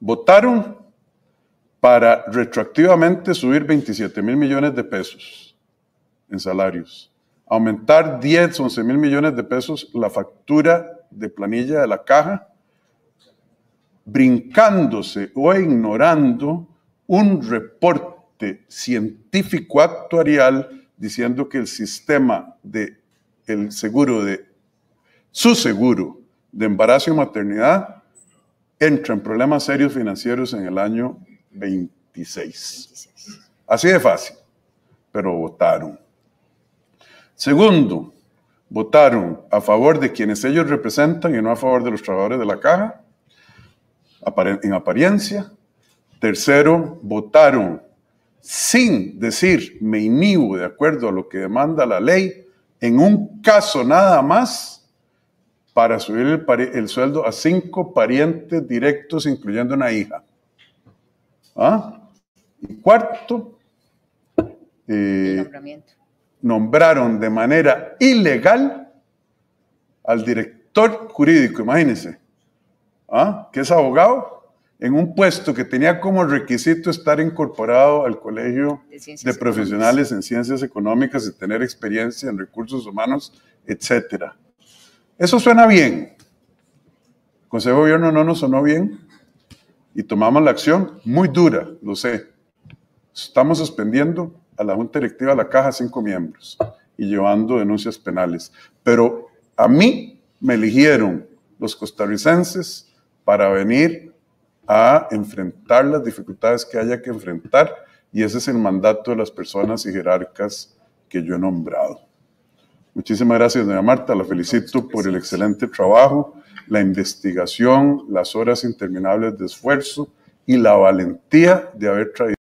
votaron para retroactivamente subir 27 mil millones de pesos en salarios, aumentar 10, 11 mil millones de pesos la factura de planilla de la caja, brincándose o ignorando un reporte científico actuarial diciendo que el sistema de el seguro de su seguro de embarazo y maternidad entra en problemas serios financieros en el año 26. Así de fácil, pero votaron. Segundo, votaron a favor de quienes ellos representan y no a favor de los trabajadores de la caja, en apariencia. Tercero, votaron sin decir me inhibo de acuerdo a lo que demanda la ley, en un caso nada más, para subir el, sueldo a cinco parientes directos, incluyendo una hija. ¿Ah? Y cuarto, eh, nombraron de manera ilegal al director jurídico, imagínense, ¿Ah? que es abogado, en un puesto que tenía como requisito estar incorporado al Colegio de, de Profesionales en Ciencias Económicas y tener experiencia en recursos humanos, etcétera. Eso suena bien. El Consejo de Gobierno no nos sonó bien y tomamos la acción muy dura, lo sé. Estamos suspendiendo a la Junta Directiva de la Caja cinco miembros y llevando denuncias penales. Pero a mí me eligieron los costarricenses para venir a enfrentar las dificultades que haya que enfrentar y ese es el mandato de las personas y jerarcas que yo he nombrado. Muchísimas gracias, doña Marta. La felicito por el excelente trabajo, la investigación, las horas interminables de esfuerzo y la valentía de haber traído.